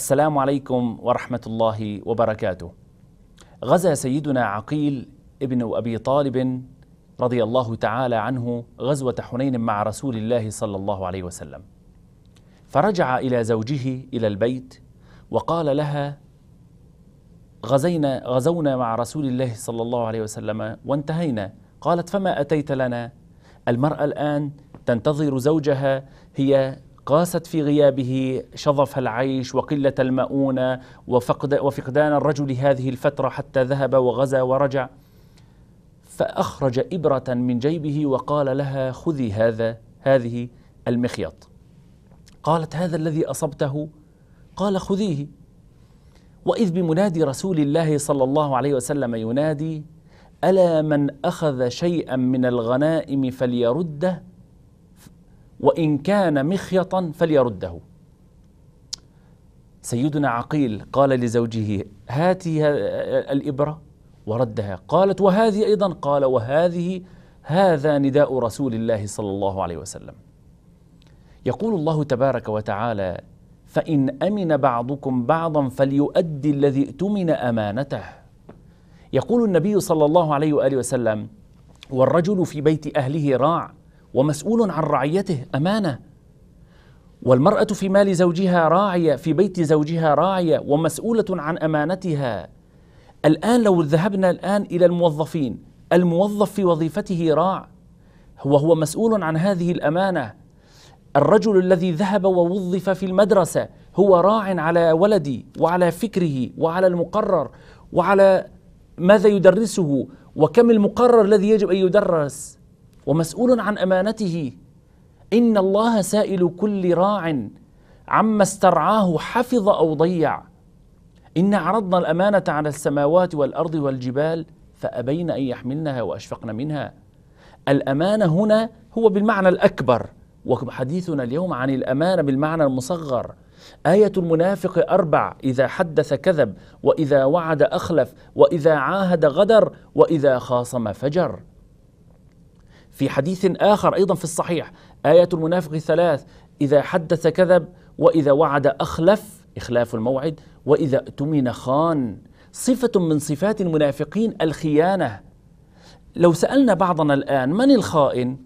السلام عليكم ورحمة الله وبركاته. غزا سيدنا عقيل ابن أبي طالب رضي الله تعالى عنه غزوة حنين مع رسول الله صلى الله عليه وسلم. فرجع إلى زوجه إلى البيت وقال لها: غزينا غزونا مع رسول الله صلى الله عليه وسلم وانتهينا، قالت: فما أتيت لنا؟ المرأة الآن تنتظر زوجها هي قاست في غيابه شظف العيش وقلة المؤونة وفقد وفقدان الرجل هذه الفترة حتى ذهب وغزا ورجع فأخرج إبرة من جيبه وقال لها خذي هذا هذه المخيط قالت هذا الذي أصبته قال خذيه وإذ بمنادي رسول الله صلى الله عليه وسلم ينادي ألا من أخذ شيئا من الغنائم فليرده وإن كان مخيطا فليرده سيدنا عقيل قال لزوجه هاتي الإبرة وردها قالت وهذه أيضا قال وهذه هذا نداء رسول الله صلى الله عليه وسلم يقول الله تبارك وتعالى فإن أمن بعضكم بعضا فليؤدي الذي ائتمن أمانته يقول النبي صلى الله عليه وآله وسلم والرجل في بيت أهله راع ومسؤول عن رعيته امانه والمراه في مال زوجها راعيه في بيت زوجها راعيه ومسؤوله عن امانتها الان لو ذهبنا الان الى الموظفين الموظف في وظيفته راع هو هو مسؤول عن هذه الامانه الرجل الذي ذهب ووظف في المدرسه هو راع على ولدي وعلى فكره وعلى المقرر وعلى ماذا يدرسه وكم المقرر الذي يجب ان يدرس ومسؤول عن امانته ان الله سائل كل راع عما استرعاه حفظ او ضيع انا عرضنا الامانه على السماوات والارض والجبال فابين ان يحملنها واشفقن منها الامانه هنا هو بالمعنى الاكبر وحديثنا اليوم عن الامانه بالمعنى المصغر آية المنافق أربع إذا حدث كذب وإذا وعد أخلف وإذا عاهد غدر وإذا خاصم فجر في حديث آخر أيضا في الصحيح آية المنافق ثلاث إذا حدث كذب وإذا وعد أخلف إخلاف الموعد وإذا اؤتمن خان صفة من صفات المنافقين الخيانة لو سألنا بعضنا الآن من الخائن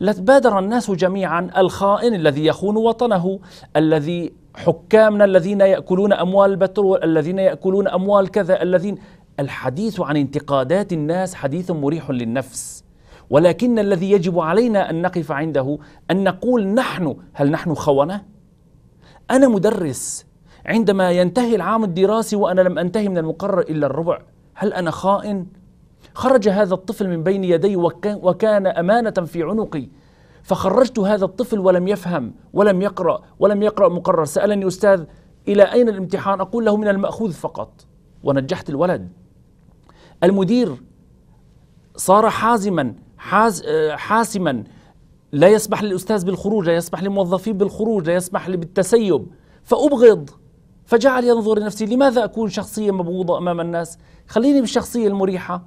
لتبادر الناس جميعا الخائن الذي يخون وطنه الذي حكامنا الذين يأكلون أموال البترول الذين يأكلون أموال كذا الذين الحديث عن انتقادات الناس حديث مريح للنفس ولكن الذي يجب علينا ان نقف عنده ان نقول نحن هل نحن خونه؟ انا مدرس عندما ينتهي العام الدراسي وانا لم انتهي من المقرر الا الربع هل انا خائن؟ خرج هذا الطفل من بين يدي وكان امانه في عنقي فخرجت هذا الطفل ولم يفهم ولم يقرا ولم يقرا مقرر سالني استاذ الى اين الامتحان اقول له من الماخوذ فقط ونجحت الولد المدير صار حازما حاسما لا يسمح للأستاذ بالخروج لا يسمح للموظفين بالخروج لا يسمح لي بالتسيب فأبغض فجعل ينظر لنفسه لماذا أكون شخصية مبغوضة أمام الناس خليني بالشخصية المريحة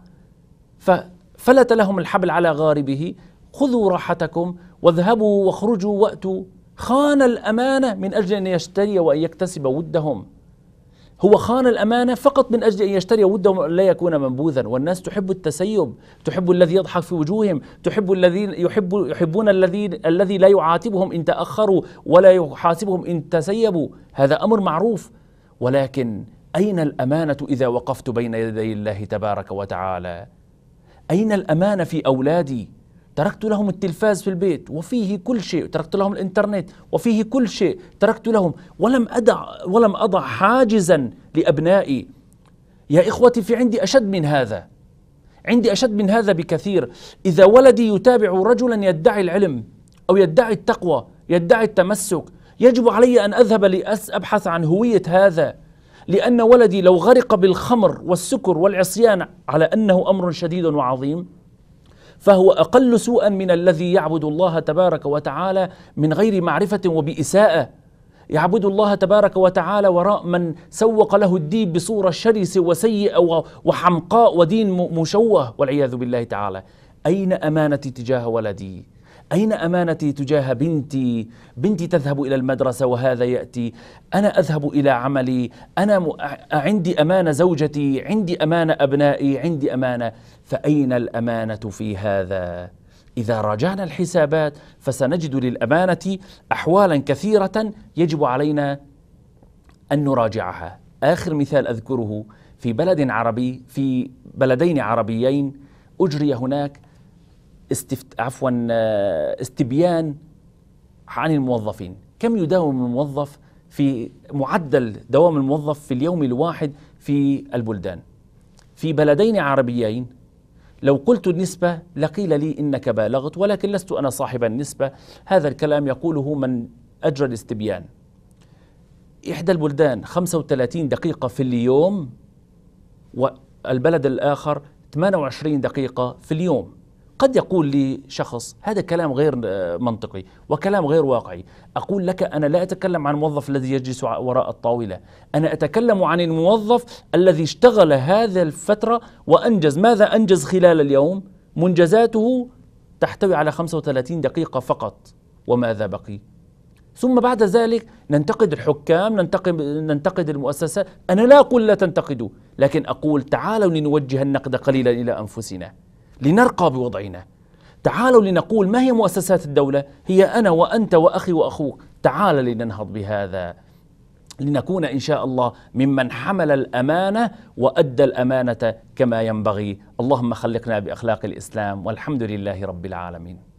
ففلت لهم الحبل على غاربه خذوا راحتكم واذهبوا واخرجوا واتوا خان الأمانة من أجل أن يشتري وأن يكتسب ودهم هو خان الأمانة فقط من أجل أن يشتري وده لا يكون منبوذا والناس تحب التسيب تحب الذي يضحك في وجوههم تحب الذين يحب يحبون الذي الذي لا يعاتبهم إن تأخروا ولا يحاسبهم إن تسيبوا هذا أمر معروف ولكن أين الأمانة إذا وقفت بين يدي الله تبارك وتعالى أين الأمانة في أولادي تركت لهم التلفاز في البيت وفيه كل شيء تركت لهم الانترنت وفيه كل شيء تركت لهم ولم أدع ولم أضع حاجزا لأبنائي يا إخوتي في عندي أشد من هذا عندي أشد من هذا بكثير إذا ولدي يتابع رجلا يدعي العلم أو يدعي التقوى يدعي التمسك يجب علي أن أذهب لأبحث عن هوية هذا لأن ولدي لو غرق بالخمر والسكر والعصيان على أنه أمر شديد وعظيم فهو اقل سوءا من الذي يعبد الله تبارك وتعالى من غير معرفه وباساءه يعبد الله تبارك وتعالى وراء من سوق له الدين بصوره شرسه وسيئه وحمقاء ودين مشوه والعياذ بالله تعالى اين امانتي تجاه ولدي أين أمانتي تجاه بنتي؟ بنتي تذهب إلى المدرسة وهذا يأتي، أنا أذهب إلى عملي، أنا م... عندي أمانة زوجتي، عندي أمانة أبنائي، عندي أمانة، فأين الأمانة في هذا؟ إذا راجعنا الحسابات فسنجد للأمانة أحوالا كثيرة يجب علينا أن نراجعها. آخر مثال أذكره في بلد عربي في بلدين عربيين أجري هناك استفت... عفوا آه، استبيان عن الموظفين كم يداوم الموظف في معدل دوام الموظف في اليوم الواحد في البلدان في بلدين عربيين لو قلت النسبة لقيل لي إنك بالغت ولكن لست أنا صاحب النسبة هذا الكلام يقوله من أجرى الاستبيان إحدى البلدان 35 دقيقة في اليوم والبلد الآخر 28 دقيقة في اليوم قد يقول لي شخص هذا كلام غير آه، منطقي وكلام غير واقعي أقول لك أنا لا أتكلم عن الموظف الذي يجلس وراء الطاولة أنا أتكلم عن الموظف الذي اشتغل هذا الفترة وأنجز ماذا أنجز خلال اليوم منجزاته تحتوي على 35 دقيقة فقط وماذا بقي ثم بعد ذلك ننتقد الحكام ننتقد, ننتقد المؤسسات أنا لا أقول لا تنتقدوا لكن أقول تعالوا لنوجه النقد قليلا إلى أنفسنا لنرقى بوضعنا تعالوا لنقول ما هي مؤسسات الدولة هي أنا وأنت وأخي وأخوك تعال لننهض بهذا لنكون ان شاء الله ممن حمل الامانه وادى الامانه كما ينبغي، اللهم خلقنا باخلاق الاسلام والحمد لله رب العالمين.